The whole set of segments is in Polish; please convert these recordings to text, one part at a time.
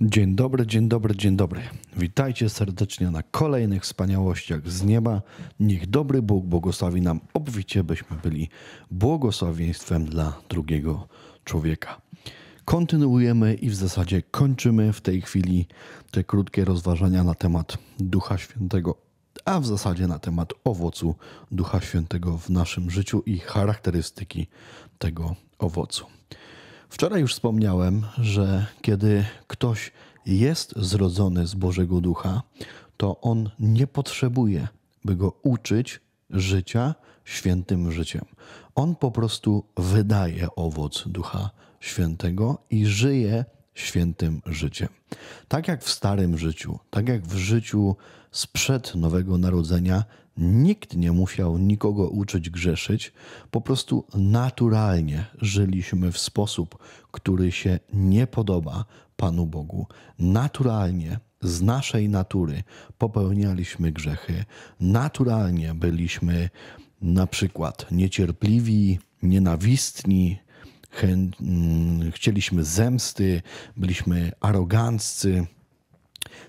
Dzień dobry, dzień dobry, dzień dobry. Witajcie serdecznie na kolejnych wspaniałościach z nieba. Niech dobry Bóg błogosławi nam obficie, byśmy byli błogosławieństwem dla drugiego człowieka. Kontynuujemy i w zasadzie kończymy w tej chwili te krótkie rozważania na temat Ducha Świętego, a w zasadzie na temat owocu Ducha Świętego w naszym życiu i charakterystyki tego owocu. Wczoraj już wspomniałem, że kiedy ktoś jest zrodzony z Bożego Ducha, to on nie potrzebuje, by go uczyć życia świętym życiem. On po prostu wydaje owoc Ducha Świętego i żyje świętym życiem. Tak jak w starym życiu, tak jak w życiu sprzed Nowego Narodzenia, Nikt nie musiał nikogo uczyć grzeszyć, po prostu naturalnie żyliśmy w sposób, który się nie podoba Panu Bogu. Naturalnie z naszej natury popełnialiśmy grzechy, naturalnie byliśmy na przykład niecierpliwi, nienawistni, chę... Mm, chcieliśmy zemsty, byliśmy aroganccy.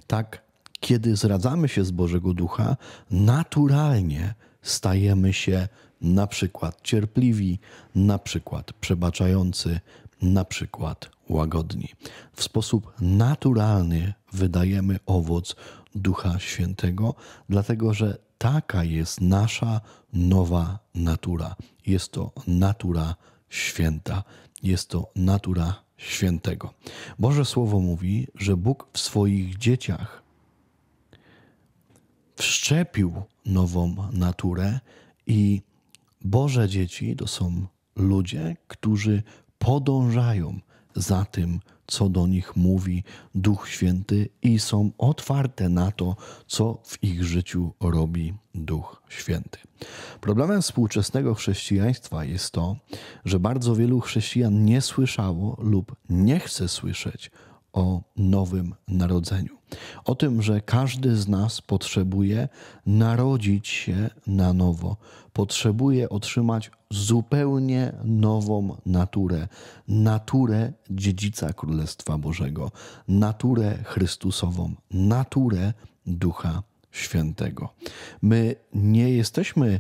Tak kiedy zradzamy się z Bożego Ducha, naturalnie stajemy się na przykład cierpliwi, na przykład przebaczający, na przykład łagodni. W sposób naturalny wydajemy owoc Ducha Świętego, dlatego że taka jest nasza nowa natura. Jest to natura święta, jest to natura świętego. Boże Słowo mówi, że Bóg w swoich dzieciach wszczepił nową naturę i Boże dzieci to są ludzie, którzy podążają za tym, co do nich mówi Duch Święty i są otwarte na to, co w ich życiu robi Duch Święty. Problemem współczesnego chrześcijaństwa jest to, że bardzo wielu chrześcijan nie słyszało lub nie chce słyszeć o nowym narodzeniu. O tym, że każdy z nas potrzebuje narodzić się na nowo, potrzebuje otrzymać zupełnie nową naturę naturę dziedzica Królestwa Bożego, naturę Chrystusową, naturę Ducha Świętego. My nie jesteśmy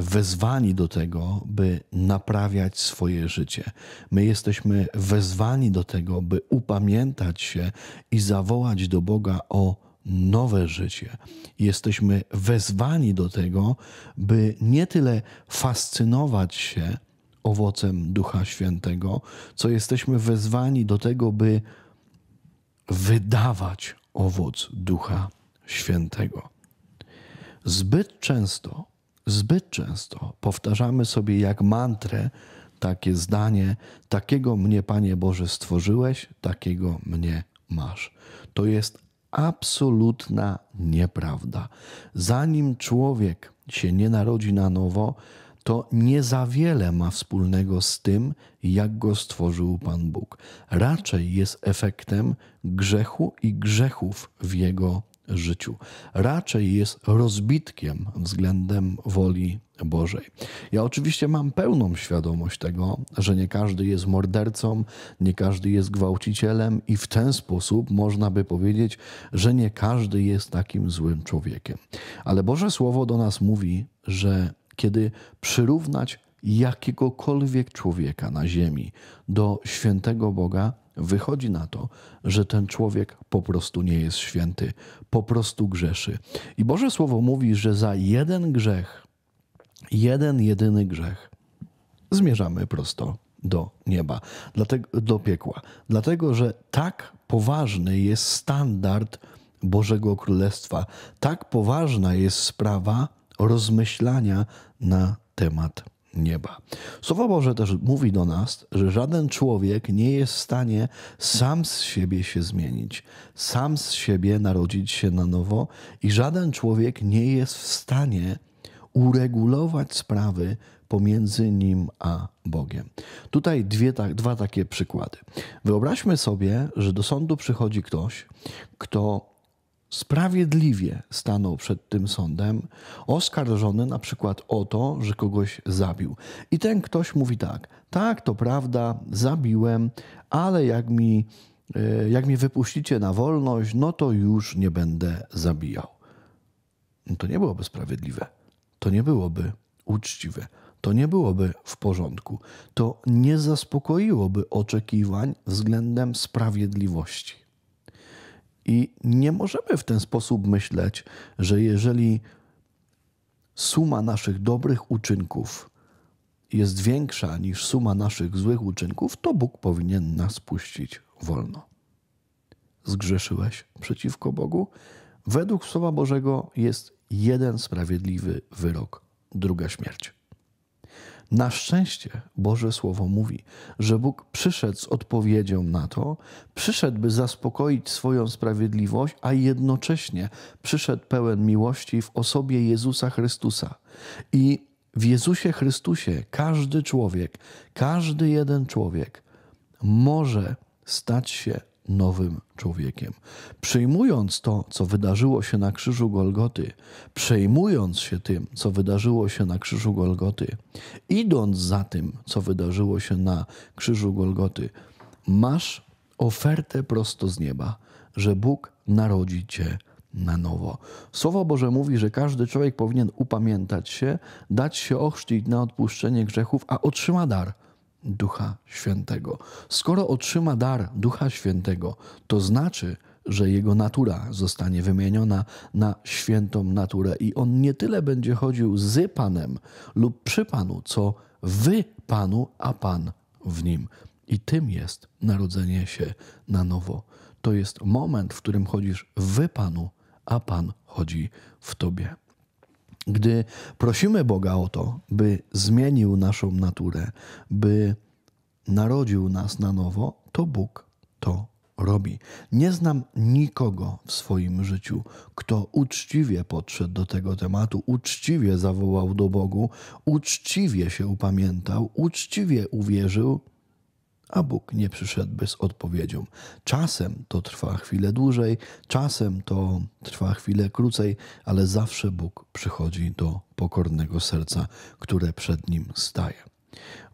wezwani do tego, by naprawiać swoje życie. My jesteśmy wezwani do tego, by upamiętać się i zawołać do Boga o nowe życie. Jesteśmy wezwani do tego, by nie tyle fascynować się owocem Ducha Świętego, co jesteśmy wezwani do tego, by wydawać owoc Ducha Świętego. Zbyt często Zbyt często powtarzamy sobie jak mantrę takie zdanie: Takiego mnie, Panie Boże, stworzyłeś, takiego mnie masz. To jest absolutna nieprawda. Zanim człowiek się nie narodzi na nowo, to nie za wiele ma wspólnego z tym, jak go stworzył Pan Bóg. Raczej jest efektem grzechu i grzechów w jego życiu. Raczej jest rozbitkiem względem woli Bożej. Ja oczywiście mam pełną świadomość tego, że nie każdy jest mordercą, nie każdy jest gwałcicielem, i w ten sposób można by powiedzieć, że nie każdy jest takim złym człowiekiem. Ale Boże Słowo do nas mówi, że kiedy przyrównać jakiegokolwiek człowieka na ziemi do świętego Boga, Wychodzi na to, że ten człowiek po prostu nie jest święty, po prostu grzeszy. I Boże Słowo mówi, że za jeden grzech, jeden jedyny grzech, zmierzamy prosto do nieba, do piekła. Dlatego, że tak poważny jest standard Bożego Królestwa, tak poważna jest sprawa rozmyślania na temat nieba. Słowo Boże też mówi do nas, że żaden człowiek nie jest w stanie sam z siebie się zmienić, sam z siebie narodzić się na nowo i żaden człowiek nie jest w stanie uregulować sprawy pomiędzy nim a Bogiem. Tutaj dwie, tak, dwa takie przykłady. Wyobraźmy sobie, że do sądu przychodzi ktoś, kto sprawiedliwie stanął przed tym sądem, oskarżony na przykład o to, że kogoś zabił. I ten ktoś mówi tak: tak, to prawda, zabiłem, ale jak mi e, jak mi wypuścicie na wolność, no to już nie będę zabijał. No to nie byłoby sprawiedliwe, to nie byłoby uczciwe, to nie byłoby w porządku, to nie zaspokoiłoby oczekiwań względem sprawiedliwości. I nie możemy w ten sposób myśleć, że jeżeli suma naszych dobrych uczynków jest większa niż suma naszych złych uczynków, to Bóg powinien nas puścić wolno. Zgrzeszyłeś przeciwko Bogu? Według Słowa Bożego jest jeden sprawiedliwy wyrok, druga śmierć. Na szczęście Boże Słowo mówi, że Bóg przyszedł z odpowiedzią na to, przyszedł, by zaspokoić swoją sprawiedliwość, a jednocześnie przyszedł pełen miłości w osobie Jezusa Chrystusa. I w Jezusie Chrystusie każdy człowiek, każdy jeden człowiek może stać się nowym człowiekiem. Przyjmując to, co wydarzyło się na krzyżu Golgoty, przejmując się tym, co wydarzyło się na krzyżu Golgoty, idąc za tym, co wydarzyło się na krzyżu Golgoty, masz ofertę prosto z nieba, że Bóg narodzi cię na nowo. Słowo Boże mówi, że każdy człowiek powinien upamiętać się, dać się ochrzcić na odpuszczenie grzechów, a otrzyma dar – Ducha Świętego. Skoro otrzyma dar Ducha Świętego, to znaczy, że jego natura zostanie wymieniona na świętą naturę i on nie tyle będzie chodził z Panem lub przy Panu, co wy Panu, a Pan w nim. I tym jest narodzenie się na nowo. To jest moment, w którym chodzisz wy Panu, a Pan chodzi w tobie. Gdy prosimy Boga o to, by zmienił naszą naturę, by narodził nas na nowo, to Bóg to robi. Nie znam nikogo w swoim życiu, kto uczciwie podszedł do tego tematu, uczciwie zawołał do Bogu, uczciwie się upamiętał, uczciwie uwierzył a Bóg nie przyszedłby z odpowiedzią. Czasem to trwa chwilę dłużej, czasem to trwa chwilę krócej, ale zawsze Bóg przychodzi do pokornego serca, które przed nim staje.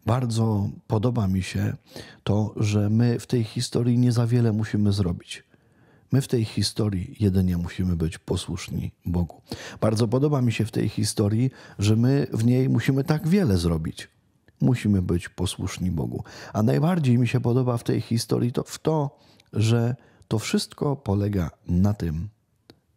Bardzo podoba mi się to, że my w tej historii nie za wiele musimy zrobić. My w tej historii jedynie musimy być posłuszni Bogu. Bardzo podoba mi się w tej historii, że my w niej musimy tak wiele zrobić musimy być posłuszni Bogu. A najbardziej mi się podoba w tej historii to w to, że to wszystko polega na tym,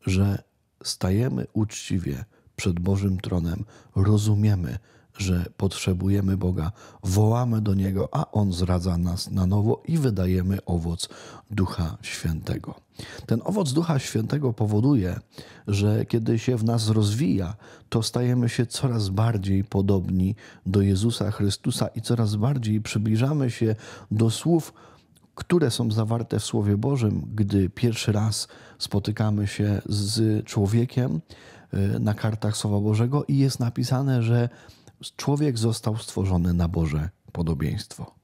że stajemy uczciwie przed Bożym tronem, rozumiemy, że potrzebujemy Boga, wołamy do Niego, a On zradza nas na nowo i wydajemy owoc Ducha Świętego. Ten owoc Ducha Świętego powoduje, że kiedy się w nas rozwija, to stajemy się coraz bardziej podobni do Jezusa Chrystusa i coraz bardziej przybliżamy się do słów, które są zawarte w Słowie Bożym, gdy pierwszy raz spotykamy się z człowiekiem e, na kartach Słowa Bożego i jest napisane, że człowiek został stworzony na Boże podobieństwo.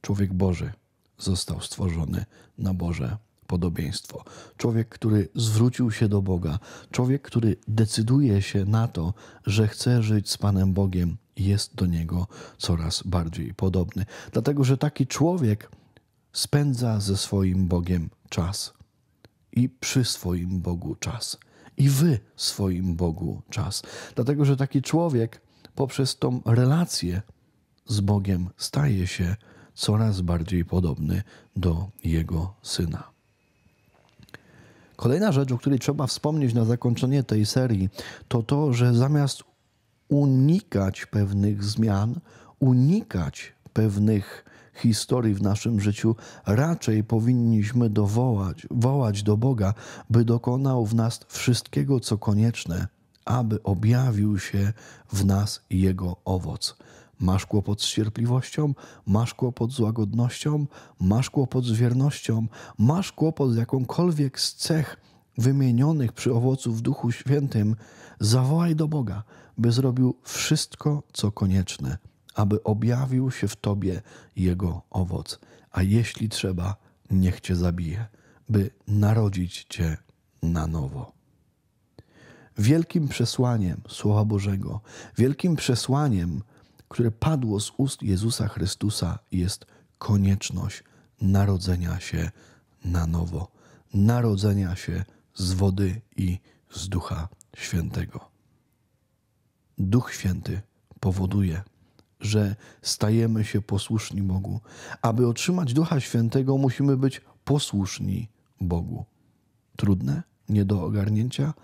Człowiek Boży został stworzony na Boże podobieństwo. Człowiek, który zwrócił się do Boga, człowiek, który decyduje się na to, że chce żyć z Panem Bogiem, jest do niego coraz bardziej podobny. Dlatego, że taki człowiek spędza ze swoim Bogiem czas i przy swoim Bogu czas. I wy swoim Bogu czas. Dlatego, że taki człowiek poprzez tą relację z Bogiem staje się coraz bardziej podobny do Jego Syna. Kolejna rzecz, o której trzeba wspomnieć na zakończenie tej serii, to to, że zamiast unikać pewnych zmian, unikać pewnych historii w naszym życiu, raczej powinniśmy dowołać, wołać do Boga, by dokonał w nas wszystkiego, co konieczne, aby objawił się w nas Jego owoc. Masz kłopot z cierpliwością, masz kłopot z łagodnością, masz kłopot z wiernością, masz kłopot z jakąkolwiek z cech wymienionych przy owocu w Duchu Świętym, zawołaj do Boga, by zrobił wszystko, co konieczne, aby objawił się w Tobie Jego owoc, a jeśli trzeba, niech Cię zabije, by narodzić Cię na nowo. Wielkim przesłaniem Słowa Bożego, wielkim przesłaniem które padło z ust Jezusa Chrystusa, jest konieczność narodzenia się na nowo, narodzenia się z wody i z Ducha Świętego. Duch Święty powoduje, że stajemy się posłuszni Bogu. Aby otrzymać Ducha Świętego, musimy być posłuszni Bogu. Trudne, nie do ogarnięcia,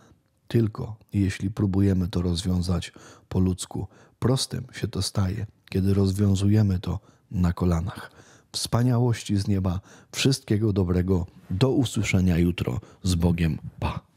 tylko jeśli próbujemy to rozwiązać po ludzku, prostym się to staje, kiedy rozwiązujemy to na kolanach. Wspaniałości z nieba, wszystkiego dobrego, do usłyszenia jutro z Bogiem. Pa!